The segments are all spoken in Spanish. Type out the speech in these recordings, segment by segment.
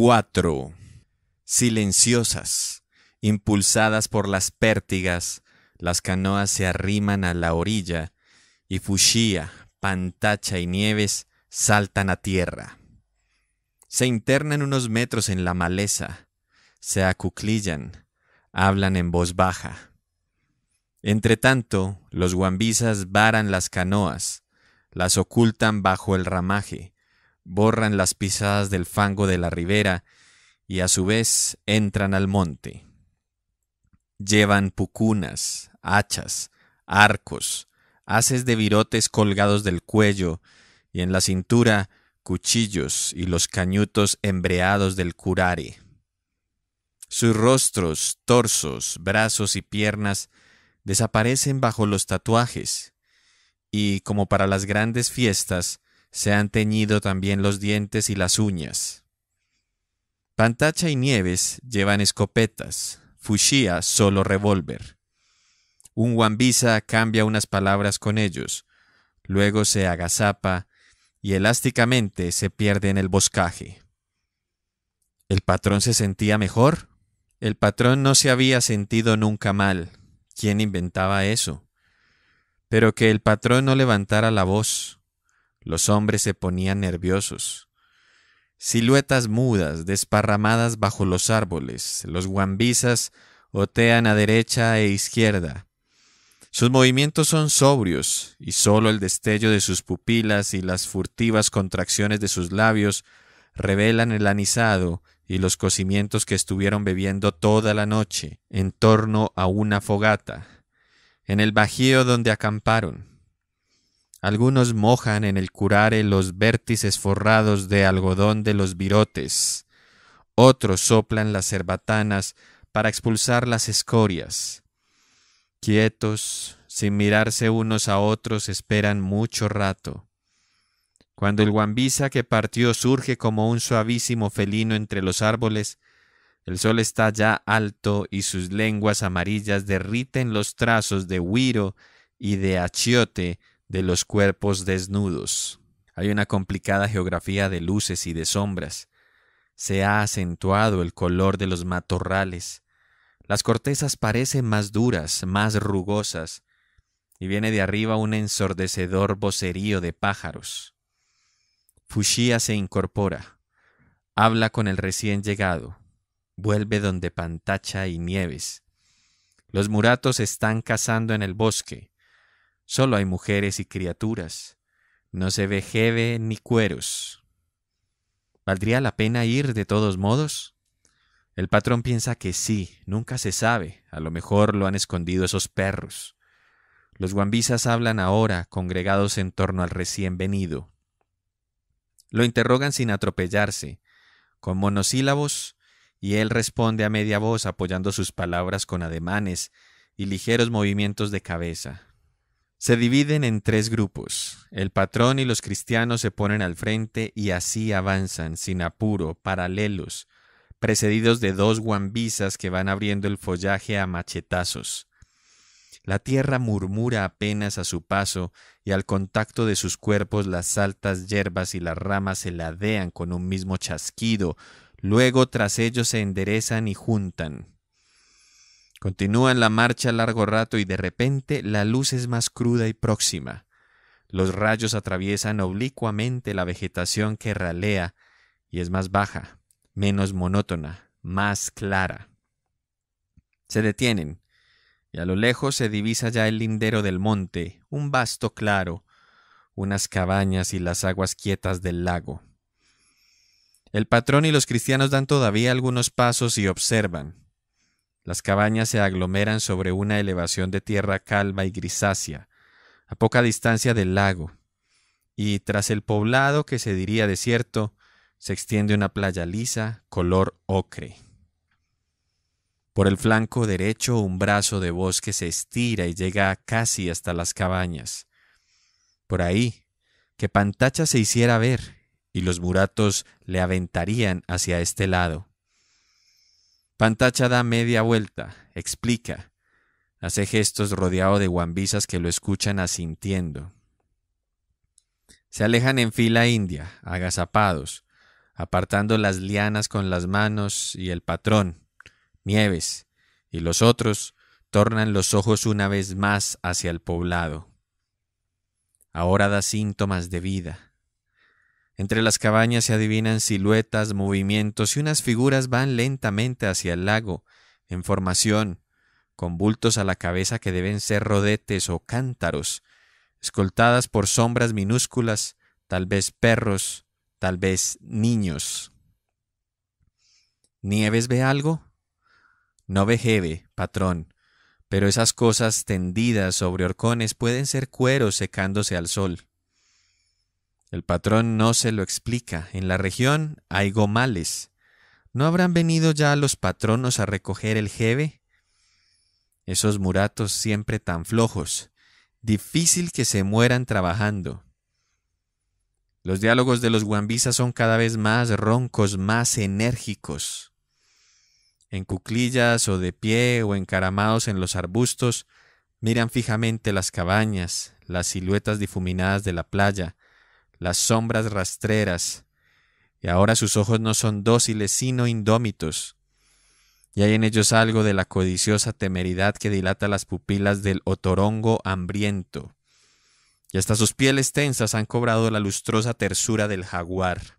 4. Silenciosas, impulsadas por las pértigas, las canoas se arriman a la orilla y Fushia, Pantacha y Nieves saltan a tierra. Se internan unos metros en la maleza, se acuclillan, hablan en voz baja. Entretanto, los guambisas varan las canoas, las ocultan bajo el ramaje, borran las pisadas del fango de la ribera y a su vez entran al monte. Llevan pucunas, hachas, arcos, haces de virotes colgados del cuello y en la cintura cuchillos y los cañutos embreados del curare. Sus rostros, torsos, brazos y piernas desaparecen bajo los tatuajes, y como para las grandes fiestas, se han teñido también los dientes y las uñas. Pantacha y Nieves llevan escopetas, Fushia solo revólver. Un Wambisa cambia unas palabras con ellos, luego se agazapa y elásticamente se pierde en el boscaje. ¿El patrón se sentía mejor? El patrón no se había sentido nunca mal. ¿Quién inventaba eso? Pero que el patrón no levantara la voz, los hombres se ponían nerviosos. Siluetas mudas desparramadas bajo los árboles, los guambisas otean a derecha e izquierda. Sus movimientos son sobrios, y sólo el destello de sus pupilas y las furtivas contracciones de sus labios revelan el anisado y los cocimientos que estuvieron bebiendo toda la noche en torno a una fogata, en el bajío donde acamparon. Algunos mojan en el curare los vértices forrados de algodón de los virotes. Otros soplan las cerbatanas para expulsar las escorias. Quietos, sin mirarse unos a otros, esperan mucho rato. Cuando el guambisa que partió surge como un suavísimo felino entre los árboles, el sol está ya alto y sus lenguas amarillas derriten los trazos de huiro y de achiote de los cuerpos desnudos. Hay una complicada geografía de luces y de sombras. Se ha acentuado el color de los matorrales. Las cortezas parecen más duras, más rugosas, y viene de arriba un ensordecedor vocerío de pájaros. Fushia se incorpora, habla con el recién llegado, vuelve donde Pantacha y Nieves. Los muratos están cazando en el bosque, Solo hay mujeres y criaturas. No se ve jeve ni cueros. ¿Valdría la pena ir de todos modos? El patrón piensa que sí, nunca se sabe, a lo mejor lo han escondido esos perros. Los guambisas hablan ahora, congregados en torno al recién venido. Lo interrogan sin atropellarse, con monosílabos, y él responde a media voz apoyando sus palabras con ademanes y ligeros movimientos de cabeza. Se dividen en tres grupos. El patrón y los cristianos se ponen al frente y así avanzan, sin apuro, paralelos, precedidos de dos guambisas que van abriendo el follaje a machetazos. La tierra murmura apenas a su paso y al contacto de sus cuerpos las altas hierbas y las ramas se ladean con un mismo chasquido, luego tras ellos se enderezan y juntan. Continúan la marcha largo rato y de repente la luz es más cruda y próxima. Los rayos atraviesan oblicuamente la vegetación que ralea y es más baja, menos monótona, más clara. Se detienen y a lo lejos se divisa ya el lindero del monte, un vasto claro, unas cabañas y las aguas quietas del lago. El patrón y los cristianos dan todavía algunos pasos y observan. Las cabañas se aglomeran sobre una elevación de tierra calma y grisácea, a poca distancia del lago, y tras el poblado que se diría desierto, se extiende una playa lisa, color ocre. Por el flanco derecho un brazo de bosque se estira y llega casi hasta las cabañas. Por ahí, que Pantacha se hiciera ver, y los muratos le aventarían hacia este lado. Pantacha da media vuelta, explica, hace gestos rodeado de guambisas que lo escuchan asintiendo. Se alejan en fila india, agazapados, apartando las lianas con las manos y el patrón, Nieves, y los otros tornan los ojos una vez más hacia el poblado. Ahora da síntomas de vida, entre las cabañas se adivinan siluetas, movimientos y unas figuras van lentamente hacia el lago, en formación, con bultos a la cabeza que deben ser rodetes o cántaros, escoltadas por sombras minúsculas, tal vez perros, tal vez niños. ¿Nieves ve algo? No ve patrón, pero esas cosas tendidas sobre horcones pueden ser cueros secándose al sol. El patrón no se lo explica. En la región hay gomales. ¿No habrán venido ya los patronos a recoger el jeve? Esos muratos siempre tan flojos. Difícil que se mueran trabajando. Los diálogos de los guambisas son cada vez más roncos, más enérgicos. En cuclillas o de pie o encaramados en los arbustos, miran fijamente las cabañas, las siluetas difuminadas de la playa, las sombras rastreras, y ahora sus ojos no son dóciles sino indómitos, y hay en ellos algo de la codiciosa temeridad que dilata las pupilas del otorongo hambriento, y hasta sus pieles tensas han cobrado la lustrosa tersura del jaguar.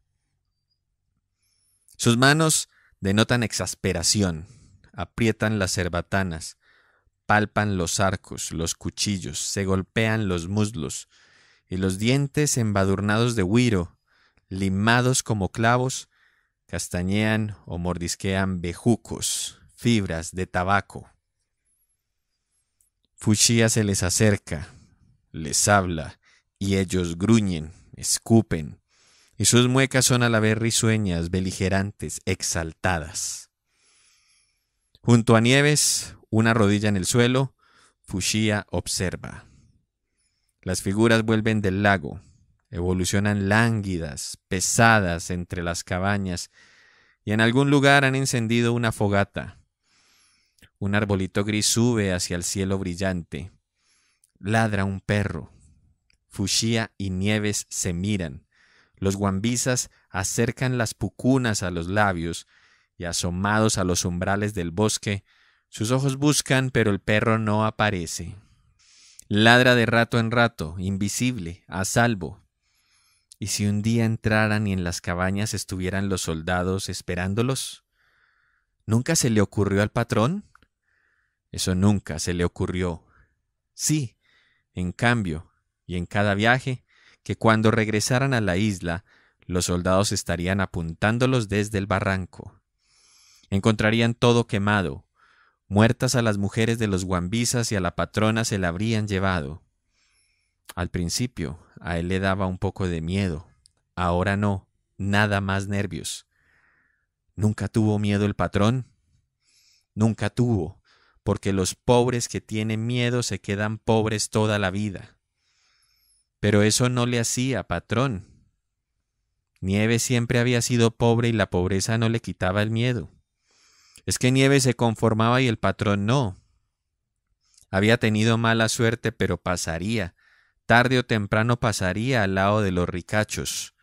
Sus manos denotan exasperación, aprietan las cerbatanas, palpan los arcos, los cuchillos, se golpean los muslos, y los dientes embadurnados de huiro, limados como clavos, castañean o mordisquean bejucos, fibras de tabaco. Fushia se les acerca, les habla, y ellos gruñen, escupen, y sus muecas son a la vez risueñas, beligerantes, exaltadas. Junto a Nieves, una rodilla en el suelo, Fushia observa. Las figuras vuelven del lago, evolucionan lánguidas, pesadas entre las cabañas, y en algún lugar han encendido una fogata. Un arbolito gris sube hacia el cielo brillante. Ladra un perro. Fushia y Nieves se miran. Los guambisas acercan las pucunas a los labios y asomados a los umbrales del bosque, sus ojos buscan, pero el perro no aparece. Ladra de rato en rato, invisible, a salvo. ¿Y si un día entraran y en las cabañas estuvieran los soldados esperándolos? ¿Nunca se le ocurrió al patrón? Eso nunca se le ocurrió. Sí, en cambio, y en cada viaje, que cuando regresaran a la isla, los soldados estarían apuntándolos desde el barranco. Encontrarían todo quemado, Muertas a las mujeres de los guambisas y a la patrona se la habrían llevado. Al principio a él le daba un poco de miedo, ahora no, nada más nervios. Nunca tuvo miedo el patrón, nunca tuvo, porque los pobres que tienen miedo se quedan pobres toda la vida. Pero eso no le hacía patrón. Nieve siempre había sido pobre y la pobreza no le quitaba el miedo. Es que Nieve se conformaba y el patrón no. Había tenido mala suerte, pero pasaría. Tarde o temprano pasaría al lado de los ricachos.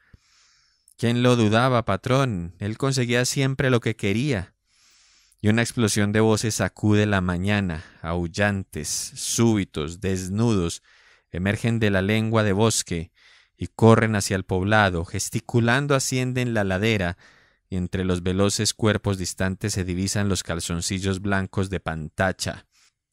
¿Quién lo dudaba, patrón? Él conseguía siempre lo que quería. Y una explosión de voces sacude la mañana, aullantes, súbitos, desnudos, emergen de la lengua de bosque y corren hacia el poblado, gesticulando ascienden la ladera, y entre los veloces cuerpos distantes se divisan los calzoncillos blancos de pantacha.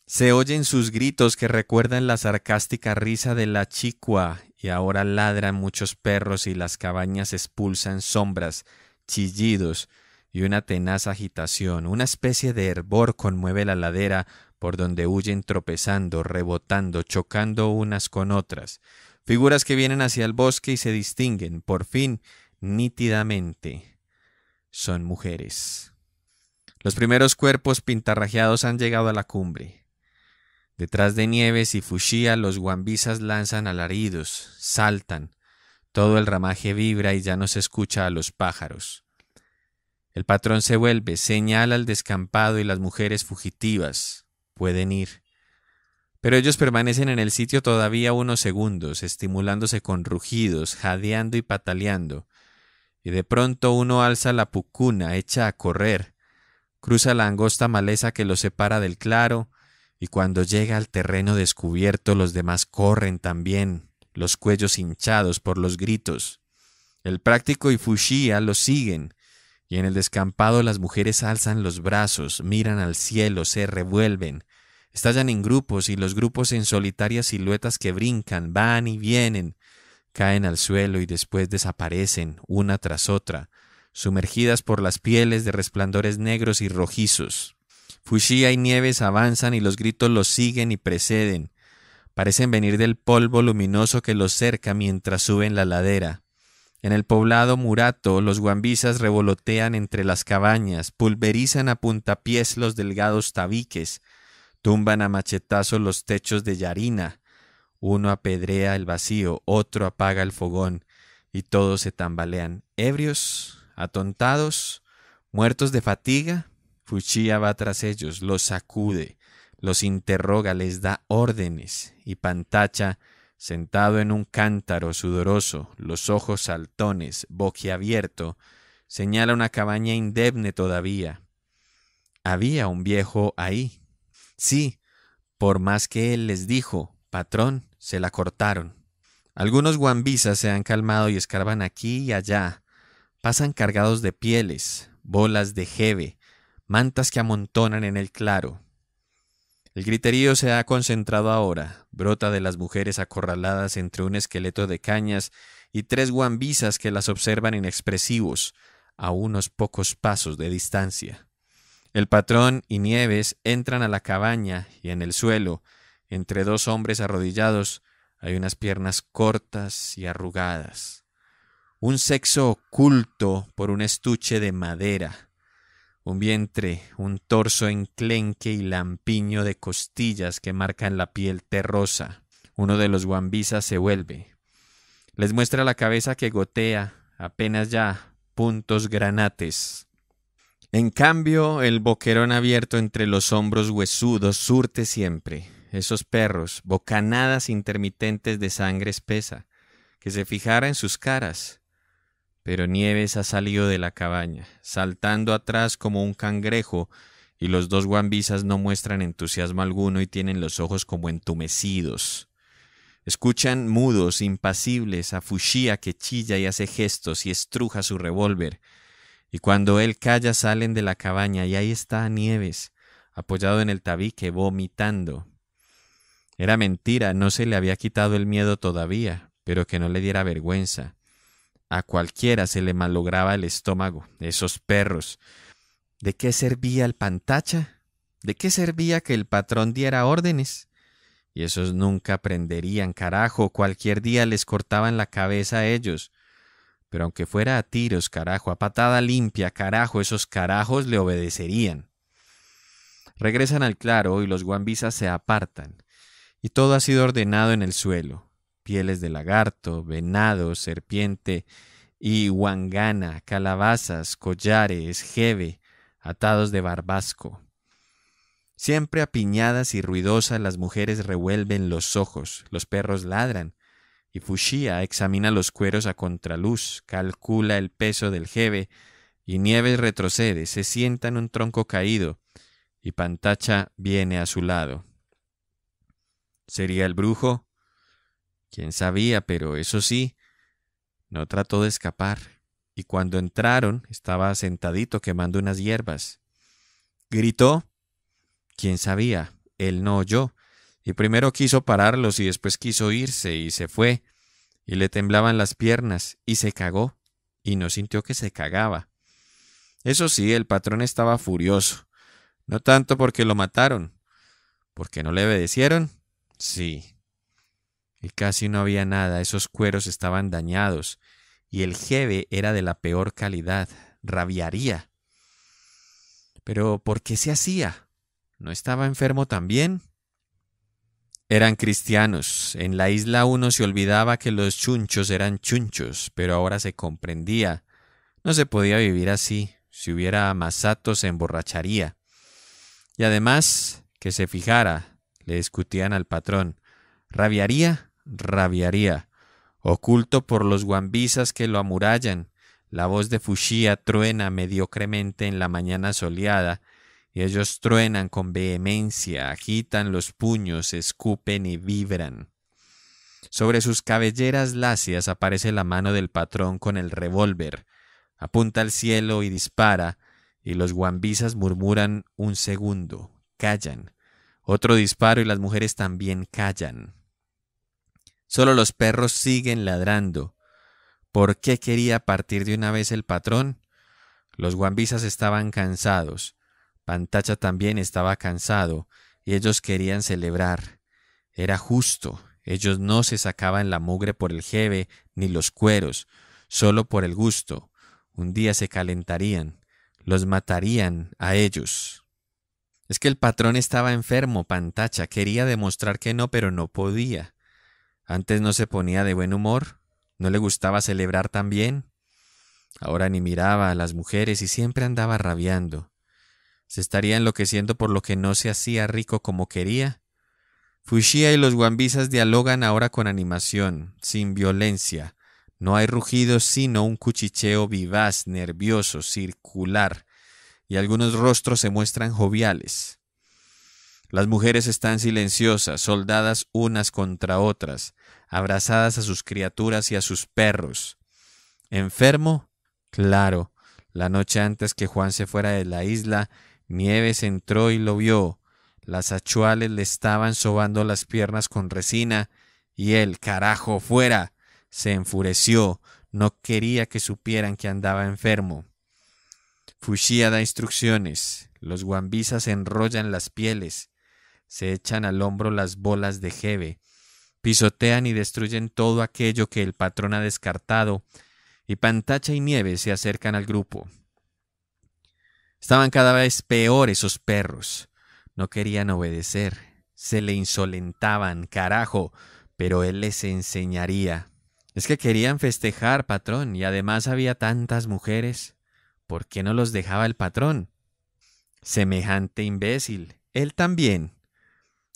Se oyen sus gritos que recuerdan la sarcástica risa de la chicua, y ahora ladran muchos perros y las cabañas expulsan sombras, chillidos y una tenaz agitación. Una especie de hervor conmueve la ladera por donde huyen tropezando, rebotando, chocando unas con otras. Figuras que vienen hacia el bosque y se distinguen, por fin, nítidamente son mujeres. Los primeros cuerpos pintarrajeados han llegado a la cumbre. Detrás de Nieves y Fushia los guambisas lanzan alaridos, saltan, todo el ramaje vibra y ya no se escucha a los pájaros. El patrón se vuelve, señala al descampado y las mujeres fugitivas pueden ir. Pero ellos permanecen en el sitio todavía unos segundos, estimulándose con rugidos, jadeando y pataleando, y de pronto uno alza la pucuna, echa a correr, cruza la angosta maleza que lo separa del claro, y cuando llega al terreno descubierto los demás corren también, los cuellos hinchados por los gritos. El práctico y Fushia lo siguen, y en el descampado las mujeres alzan los brazos, miran al cielo, se revuelven, estallan en grupos y los grupos en solitarias siluetas que brincan, van y vienen, caen al suelo y después desaparecen una tras otra, sumergidas por las pieles de resplandores negros y rojizos. Fushia y Nieves avanzan y los gritos los siguen y preceden. Parecen venir del polvo luminoso que los cerca mientras suben la ladera. En el poblado Murato, los guambisas revolotean entre las cabañas, pulverizan a puntapiés los delgados tabiques, tumban a machetazos los techos de Yarina, uno apedrea el vacío, otro apaga el fogón, y todos se tambalean, ebrios, atontados, muertos de fatiga. Fuchía va tras ellos, los sacude, los interroga, les da órdenes, y Pantacha, sentado en un cántaro sudoroso, los ojos saltones, boquiabierto, señala una cabaña indebne todavía. Había un viejo ahí. Sí, por más que él les dijo, patrón, se la cortaron. Algunos guambisas se han calmado y escarban aquí y allá. Pasan cargados de pieles, bolas de jeve, mantas que amontonan en el claro. El griterío se ha concentrado ahora, brota de las mujeres acorraladas entre un esqueleto de cañas y tres guambisas que las observan inexpresivos, a unos pocos pasos de distancia. El patrón y Nieves entran a la cabaña y en el suelo, entre dos hombres arrodillados hay unas piernas cortas y arrugadas. Un sexo oculto por un estuche de madera. Un vientre, un torso enclenque y lampiño de costillas que marcan la piel terrosa. Uno de los guambisas se vuelve. Les muestra la cabeza que gotea, apenas ya, puntos granates. En cambio, el boquerón abierto entre los hombros huesudos surte siempre esos perros, bocanadas intermitentes de sangre espesa, que se fijara en sus caras. Pero Nieves ha salido de la cabaña, saltando atrás como un cangrejo, y los dos guambisas no muestran entusiasmo alguno y tienen los ojos como entumecidos. Escuchan mudos, impasibles, a Fushia que chilla y hace gestos y estruja su revólver. Y cuando él calla salen de la cabaña y ahí está Nieves, apoyado en el tabique, vomitando, era mentira, no se le había quitado el miedo todavía, pero que no le diera vergüenza. A cualquiera se le malograba el estómago, esos perros. ¿De qué servía el pantacha? ¿De qué servía que el patrón diera órdenes? Y esos nunca aprenderían, carajo, cualquier día les cortaban la cabeza a ellos. Pero aunque fuera a tiros, carajo, a patada limpia, carajo, esos carajos le obedecerían. Regresan al claro y los guambisas se apartan y todo ha sido ordenado en el suelo, pieles de lagarto, venado, serpiente y huangana, calabazas, collares, jeve, atados de barbasco. Siempre apiñadas y ruidosas las mujeres revuelven los ojos, los perros ladran, y Fushia examina los cueros a contraluz, calcula el peso del jeve, y Nieves retrocede, se sienta en un tronco caído, y Pantacha viene a su lado sería el brujo? Quién sabía, pero eso sí, no trató de escapar, y cuando entraron estaba sentadito quemando unas hierbas. Gritó. Quién sabía, él no oyó, y primero quiso pararlos y después quiso irse y se fue, y le temblaban las piernas, y se cagó, y no sintió que se cagaba. Eso sí, el patrón estaba furioso, no tanto porque lo mataron, porque no le obedecieron, Sí. Y casi no había nada, esos cueros estaban dañados, y el jeve era de la peor calidad, rabiaría. Pero ¿por qué se hacía? ¿No estaba enfermo también? Eran cristianos. En la isla uno se olvidaba que los chunchos eran chunchos, pero ahora se comprendía. No se podía vivir así. Si hubiera masato se emborracharía. Y además, que se fijara, le discutían al patrón. ¿Rabiaría? Rabiaría. Oculto por los guambisas que lo amurallan, la voz de Fushia truena mediocremente en la mañana soleada, y ellos truenan con vehemencia, agitan los puños, escupen y vibran. Sobre sus cabelleras lacias aparece la mano del patrón con el revólver, apunta al cielo y dispara, y los guambisas murmuran un segundo, callan, otro disparo y las mujeres también callan. Solo los perros siguen ladrando. ¿Por qué quería partir de una vez el patrón? Los guambisas estaban cansados. Pantacha también estaba cansado, y ellos querían celebrar. Era justo. Ellos no se sacaban la mugre por el jeve ni los cueros, solo por el gusto. Un día se calentarían, los matarían a ellos. Es que el patrón estaba enfermo, pantacha, quería demostrar que no, pero no podía. Antes no se ponía de buen humor, no le gustaba celebrar tan bien. Ahora ni miraba a las mujeres y siempre andaba rabiando. Se estaría enloqueciendo por lo que no se hacía rico como quería. Fushia y los guambisas dialogan ahora con animación, sin violencia. No hay rugidos sino un cuchicheo vivaz, nervioso, circular, y algunos rostros se muestran joviales. Las mujeres están silenciosas, soldadas unas contra otras, abrazadas a sus criaturas y a sus perros. ¿Enfermo? Claro. La noche antes que Juan se fuera de la isla, Nieves entró y lo vio. Las achuales le estaban sobando las piernas con resina, y él, carajo, fuera. Se enfureció, no quería que supieran que andaba enfermo. Fushia da instrucciones, los guambisas enrollan las pieles, se echan al hombro las bolas de jeve, pisotean y destruyen todo aquello que el patrón ha descartado, y Pantacha y Nieve se acercan al grupo. Estaban cada vez peor esos perros. No querían obedecer, se le insolentaban, carajo, pero él les enseñaría. Es que querían festejar, patrón, y además había tantas mujeres. ¿Por qué no los dejaba el patrón? Semejante imbécil. Él también.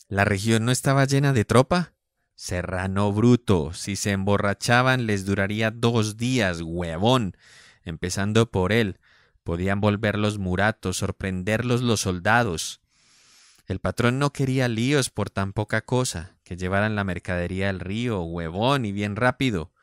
¿La región no estaba llena de tropa? Serrano bruto. Si se emborrachaban les duraría dos días, huevón. Empezando por él. Podían volver los muratos, sorprenderlos los soldados. El patrón no quería líos por tan poca cosa, que llevaran la mercadería al río, huevón, y bien rápido.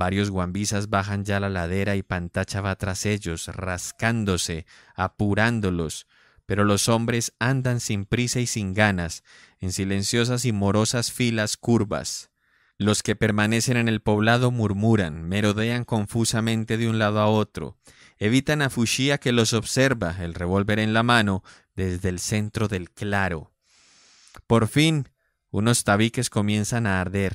Varios guambisas bajan ya la ladera y Pantacha va tras ellos, rascándose, apurándolos. Pero los hombres andan sin prisa y sin ganas, en silenciosas y morosas filas curvas. Los que permanecen en el poblado murmuran, merodean confusamente de un lado a otro, evitan a Fushia que los observa, el revólver en la mano, desde el centro del claro. Por fin, unos tabiques comienzan a arder,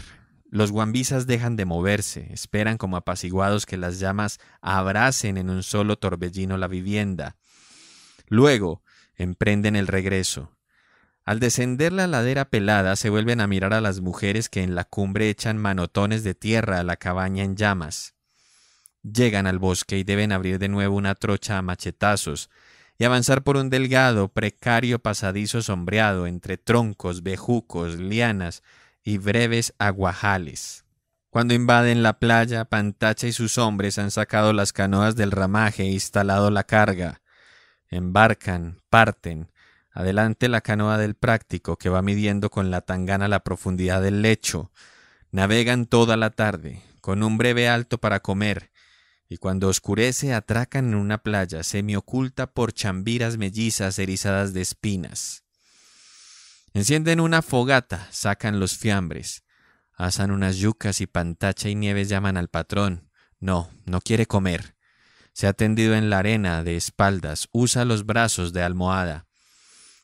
los guambisas dejan de moverse, esperan como apaciguados que las llamas abracen en un solo torbellino la vivienda. Luego, emprenden el regreso. Al descender la ladera pelada se vuelven a mirar a las mujeres que en la cumbre echan manotones de tierra a la cabaña en llamas. Llegan al bosque y deben abrir de nuevo una trocha a machetazos y avanzar por un delgado, precario pasadizo sombreado entre troncos, bejucos, lianas, y breves aguajales. Cuando invaden la playa, Pantacha y sus hombres han sacado las canoas del ramaje e instalado la carga. Embarcan, parten. Adelante la canoa del práctico, que va midiendo con la tangana la profundidad del lecho. Navegan toda la tarde, con un breve alto para comer, y cuando oscurece atracan en una playa semioculta por chambiras mellizas erizadas de espinas. Encienden una fogata, sacan los fiambres, asan unas yucas y pantacha y nieves llaman al patrón. No, no quiere comer. Se ha tendido en la arena de espaldas, usa los brazos de almohada.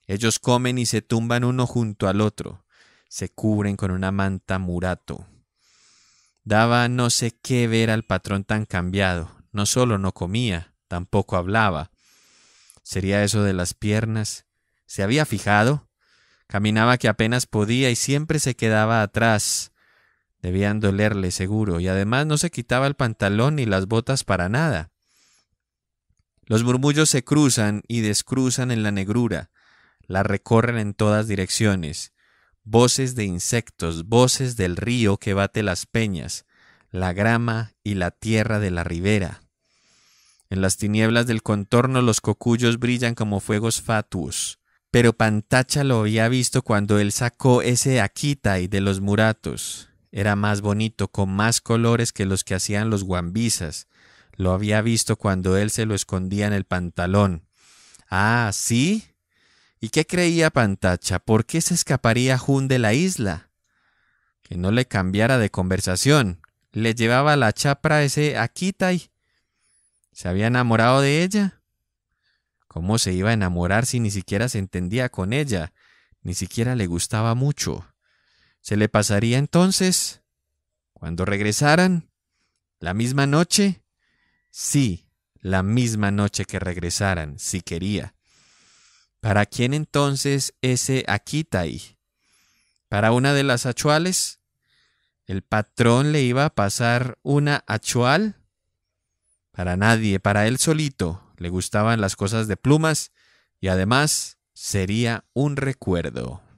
Ellos comen y se tumban uno junto al otro, se cubren con una manta murato. Daba no sé qué ver al patrón tan cambiado, no solo no comía, tampoco hablaba. ¿Sería eso de las piernas? ¿Se había fijado? Caminaba que apenas podía y siempre se quedaba atrás. Debían dolerle seguro, y además no se quitaba el pantalón ni las botas para nada. Los murmullos se cruzan y descruzan en la negrura, la recorren en todas direcciones. Voces de insectos, voces del río que bate las peñas, la grama y la tierra de la ribera. En las tinieblas del contorno los cocuyos brillan como fuegos fatuos pero Pantacha lo había visto cuando él sacó ese y de los muratos. Era más bonito, con más colores que los que hacían los guambisas. Lo había visto cuando él se lo escondía en el pantalón. Ah, ¿sí? ¿Y qué creía Pantacha? ¿Por qué se escaparía Jun de la isla? Que no le cambiara de conversación. Le llevaba la chapra ese Akitai. ¿Se había enamorado de ella? ¿Cómo se iba a enamorar si ni siquiera se entendía con ella? Ni siquiera le gustaba mucho. ¿Se le pasaría entonces? ¿Cuando regresaran? ¿La misma noche? Sí, la misma noche que regresaran, si quería. ¿Para quién entonces ese Akitai? ¿Para una de las achuales? ¿El patrón le iba a pasar una achual? Para nadie, para él solito, le gustaban las cosas de plumas y además sería un recuerdo.